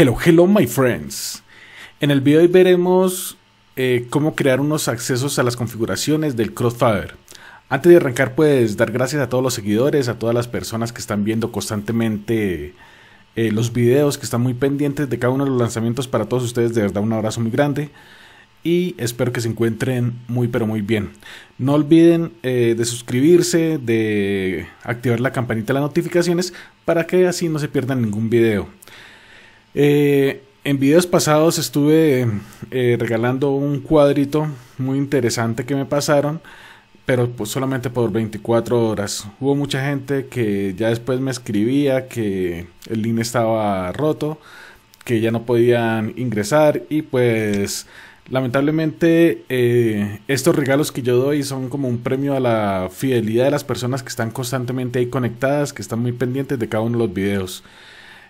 Hello, hello my friends. En el video de hoy veremos eh, cómo crear unos accesos a las configuraciones del Crossfire. Antes de arrancar pues dar gracias a todos los seguidores, a todas las personas que están viendo constantemente eh, los videos, que están muy pendientes de cada uno de los lanzamientos para todos ustedes. De verdad un abrazo muy grande y espero que se encuentren muy pero muy bien. No olviden eh, de suscribirse, de activar la campanita de las notificaciones para que así no se pierdan ningún video. Eh, en videos pasados estuve eh, regalando un cuadrito muy interesante que me pasaron, pero pues, solamente por 24 horas. Hubo mucha gente que ya después me escribía que el link estaba roto, que ya no podían ingresar y pues lamentablemente eh, estos regalos que yo doy son como un premio a la fidelidad de las personas que están constantemente ahí conectadas, que están muy pendientes de cada uno de los videos.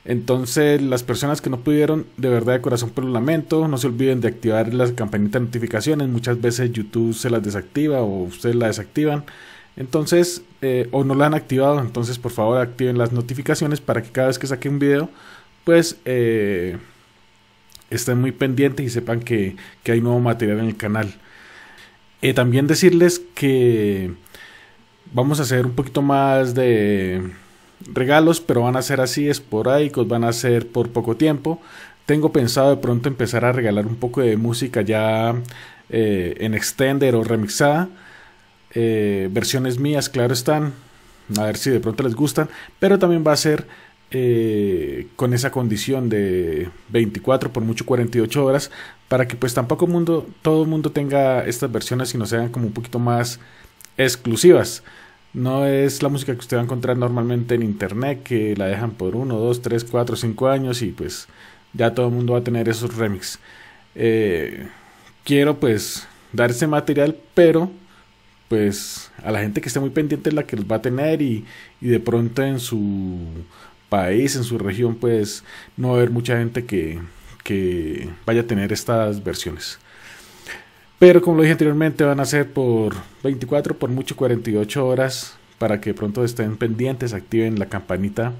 Entonces, las personas que no pudieron, de verdad de corazón por lo lamento, no se olviden de activar las campanita de notificaciones, muchas veces YouTube se las desactiva o ustedes la desactivan. Entonces, eh, o no la han activado, entonces por favor activen las notificaciones para que cada vez que saque un video, pues eh, estén muy pendientes y sepan que, hay nuevo material en el canal. Eh, también decirles que vamos a hacer un poquito más de regalos, pero van a ser así esporádicos, van a ser por poco tiempo. Tengo pensado de pronto empezar a regalar un poco de música ya eh, en extender o remixada. Eh, versiones mías, claro están. A ver si de pronto les gustan. Pero también va a ser eh, con esa condición de 24 por mucho 48 horas. Para que pues tampoco mundo, todo el mundo tenga estas versiones, y no sean como un poquito más exclusivas. No es la música que usted va a encontrar normalmente en internet, que la dejan por 1, 2, 3, 4, 5 años y pues ya todo el mundo va a tener esos remix. Eh, quiero pues dar ese material, pero pues a la gente que esté muy pendiente es la que los va a tener y, y de pronto en su país, en su región, pues no va a haber mucha gente que, que vaya a tener estas versiones. Pero como lo dije anteriormente, van a ser por 24, por mucho 48 horas para que pronto estén pendientes, activen la campanita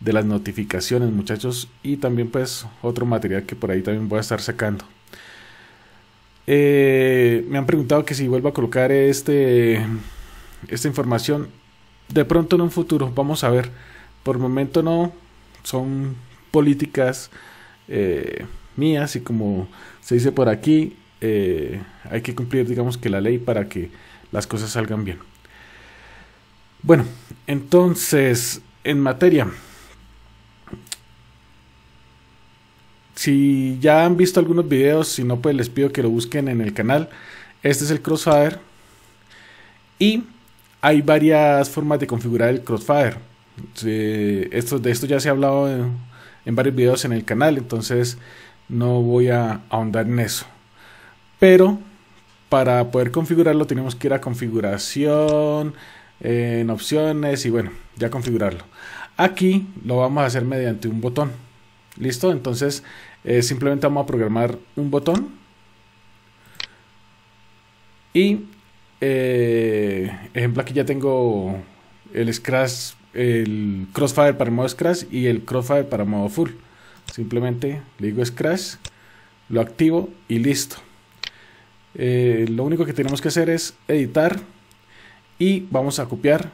de las notificaciones muchachos y también pues otro material que por ahí también voy a estar sacando. Eh, me han preguntado que si vuelvo a colocar este, esta información de pronto en un futuro, vamos a ver. Por momento no, son políticas eh, mías y como se dice por aquí, eh, hay que cumplir, digamos que la ley para que las cosas salgan bien. Bueno, entonces, en materia, si ya han visto algunos videos, si no, pues les pido que lo busquen en el canal. Este es el crossfire y hay varias formas de configurar el crossfire esto, de esto ya se ha hablado en varios videos en el canal, entonces no voy a ahondar en eso. Pero para poder configurarlo tenemos que ir a configuración, en opciones y bueno, ya configurarlo. Aquí lo vamos a hacer mediante un botón. ¿Listo? Entonces eh, simplemente vamos a programar un botón. Y eh, ejemplo aquí ya tengo el scratch, el crossfire para modo scratch y el crossfire para modo full. Simplemente le digo scratch, lo activo y listo. Eh, lo único que tenemos que hacer es editar y vamos a copiar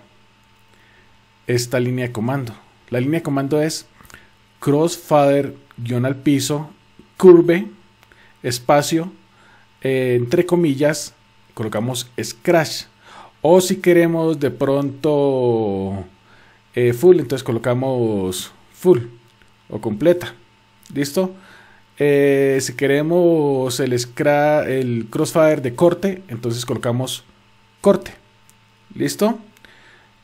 esta línea de comando. La línea de comando es crossfader guión al piso curve espacio eh, entre comillas colocamos scratch o si queremos de pronto eh, full entonces colocamos full o completa listo eh, si queremos el, el crossfire de corte, entonces colocamos corte. ¿Listo?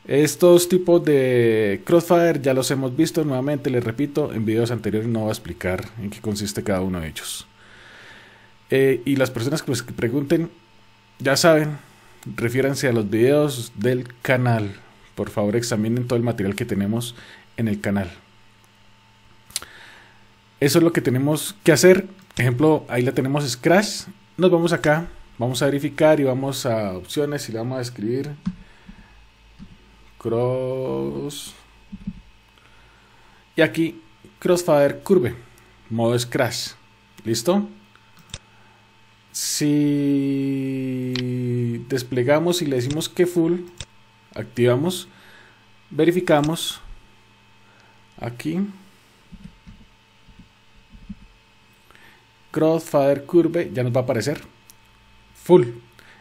Estos tipos de crossfire ya los hemos visto nuevamente, les repito, en videos anteriores no voy a explicar en qué consiste cada uno de ellos. Eh, y las personas que, pues, que pregunten, ya saben, refiéranse a los videos del canal. Por favor, examinen todo el material que tenemos en el canal. Eso es lo que tenemos que hacer. Ejemplo, ahí la tenemos Scratch. Nos vamos acá, vamos a verificar y vamos a opciones y le vamos a escribir cross y aquí crossfire curve modo scratch listo si desplegamos y le decimos que full activamos verificamos aquí Crossfader Curve ya nos va a aparecer full.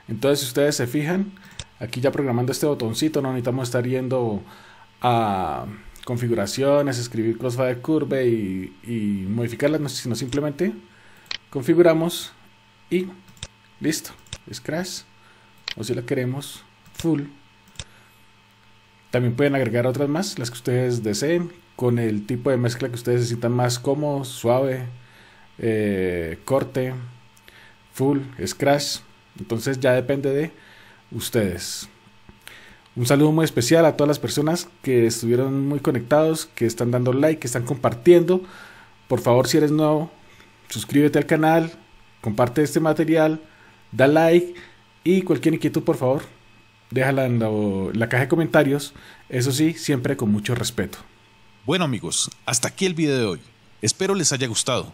Entonces, si ustedes se fijan, aquí ya programando este botoncito, no necesitamos estar yendo a configuraciones, escribir Crossfader Curve y, modificarlas, sino simplemente configuramos y listo. Es crash. O si la queremos full. También pueden agregar otras más, las que ustedes deseen, con el tipo de mezcla que ustedes necesitan más como suave. Eh, corte, full, scratch. Entonces ya depende de ustedes. Un saludo muy especial a todas las personas que estuvieron muy conectados, que están dando like, que están compartiendo. Por favor, si eres nuevo, suscríbete al canal, comparte este material, da like y cualquier inquietud, por favor, déjala la, en la caja de comentarios. Eso sí, siempre con mucho respeto. Bueno amigos, hasta aquí el video de hoy. Espero les haya gustado.